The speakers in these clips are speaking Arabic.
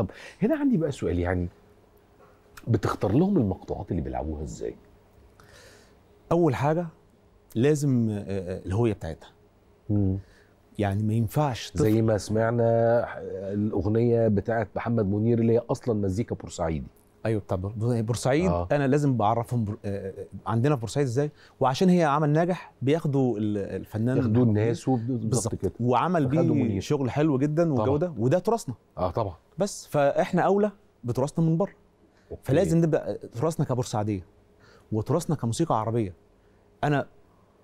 طب هنا عندي بقى سؤال يعني بتختار لهم المقطوعات اللي بيلعبوها ازاي؟ اول حاجه لازم آه، آه، الهويه بتاعتها مم. يعني ما ينفعش طفل. زي ما سمعنا آه، الاغنيه بتاعت محمد منير اللي هي اصلا مزيكا بورسعيدي ايوه بتاع بورسعيد آه. انا لازم بعرفهم بر... آه،, آه عندنا في بورسعيد ازاي وعشان هي عمل ناجح بياخدوا الفنان ياخدوا الناس بالظبط كده وعمل بيه شغل حلو جدا وجوده وده تراثنا اه طبعا بس فاحنا اولى بتراثنا من بره فلازم نبدا آه، تراثنا كبورسعيديه وتراثنا كموسيقى عربيه انا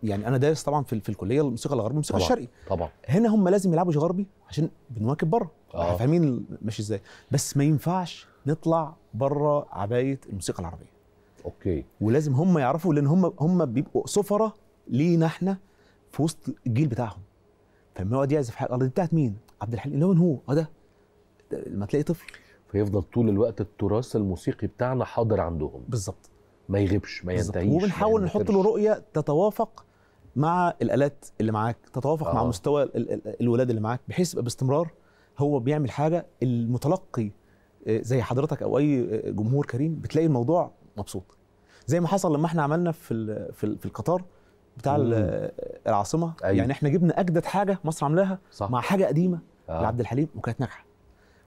يعني انا دارس طبعا في, في الكليه الموسيقى الغربيه والموسيقى الشرقي طبعا هنا هم لازم يلعبوا غربي عشان بنواكب بره آه. فاهمين ماشي ازاي بس ما ينفعش نطلع بره عبايه الموسيقى العربيه اوكي ولازم هم يعرفوا لان هم هم بيبقوا سفره لينا احنا في وسط الجيل بتاعهم فلما يقعد يعزف حاجه دي بتاعت مين عبد الحليم اللي هو اه ده لما تلاقي طفل فيفضل طول الوقت التراث الموسيقي بتاعنا حاضر عندهم بالظبط ما يغيبش ما ينتهيش وبنحاول نحط له رؤيه تتوافق مع الالات اللي معاك تتوافق آه. مع مستوى الولاد اللي معاك بحيث باستمرار هو بيعمل حاجه المتلقي آه، زي حضرتك او اي آه، جمهور كريم بتلاقي الموضوع مبسوط زي ما حصل لما احنا عملنا في في, في القطار بتاع آه، العاصمه أيوة. يعني احنا جبنا اجدد حاجه مصر عاملاها مع حاجه قديمه آه. لعبد الحليم وكانت ناجحه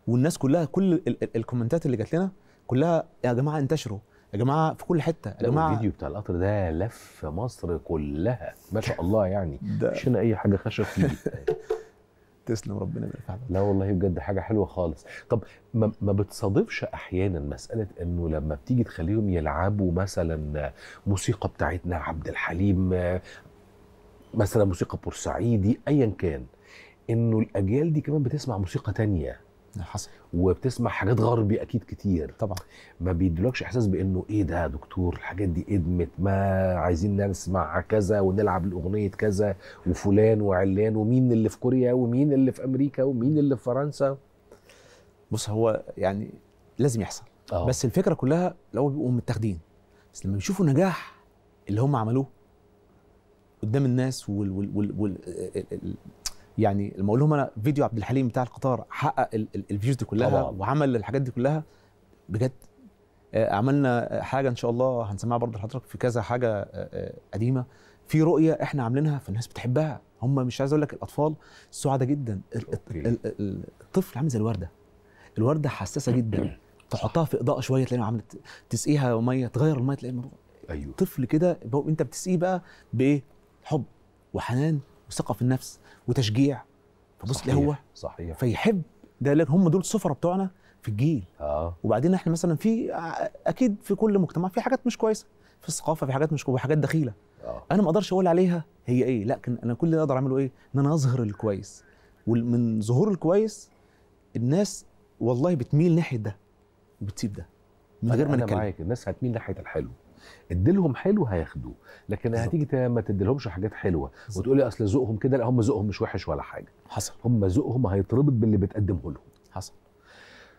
والناس كلها كل الكومنتات اللي جات لنا كلها يا جماعه انتشروا يا جماعه في كل حته يا جماعه الفيديو بتاع القطر ده لف مصر كلها ما شاء الله يعني مش اي حاجه خشب فيه تسلم ربنا من لا والله بجد حاجه حلوه خالص طب ما بتصادفش احيانا مساله انه لما بتيجي تخليهم يلعبوا مثلا موسيقى بتاعتنا عبد الحليم مثلا موسيقى بورسعيدي ايا كان انه الاجيال دي كمان بتسمع موسيقى تانية حصل وبتسمع حاجات غربي اكيد كتير طبعا ما بيدولكش احساس بانه ايه ده يا دكتور الحاجات دي ادمت ما عايزين نسمع كذا ونلعب الاغنيه كذا وفلان وعلان ومين اللي في كوريا ومين اللي في امريكا ومين اللي في فرنسا بص هو يعني لازم يحصل أوه. بس الفكره كلها لو بيبقوا متاخدين بس لما بيشوفوا نجاح اللي هم عملوه قدام الناس وال, وال, وال, وال يعني لما اقول لهم انا فيديو عبد الحليم بتاع القطار حقق الفيوز دي كلها طبعا. وعمل الحاجات دي كلها بجد آه، عملنا حاجه ان شاء الله هنسمعها برضه لحضرتك في كذا حاجه آه، آه، قديمه في رؤيه احنا عاملينها فالناس بتحبها هم مش عايز اقول لك الاطفال سعداء جدا الطفل عامل زي الورده الورده حساسه جدا تحطها في اضاءه شويه تلاقيها عملت تسقيها ميه تغير الميه تلاقيها ايوه طفل كده انت بتسقيه بقى بايه حب وحنان وثقه في النفس وتشجيع فبص اللي هو صحيح فيحب ده هم دول السفره بتوعنا في الجيل اه وبعدين احنا مثلا في اكيد في كل مجتمع في حاجات مش كويسه في الثقافه في حاجات مش كويسه حاجات دخيله آه. انا ما اقدرش اقول عليها هي ايه لكن انا كل اللي اقدر اعمله ايه ان انا اظهر الكويس ومن ظهور الكويس الناس والله بتميل ناحيه ده وبتسيب ده من غير ما نتكلم انا معاك الناس هتميل ناحيه الحلو اديلهم حلو هياخدوه لكن هتيجي هتيجي ما تديلهمش حاجات حلوه وتقول لي اصل ذوقهم كده لا هم ذوقهم مش وحش ولا حاجه حصل هم ذوقهم هيتربط باللي بتقدمه لهم حصل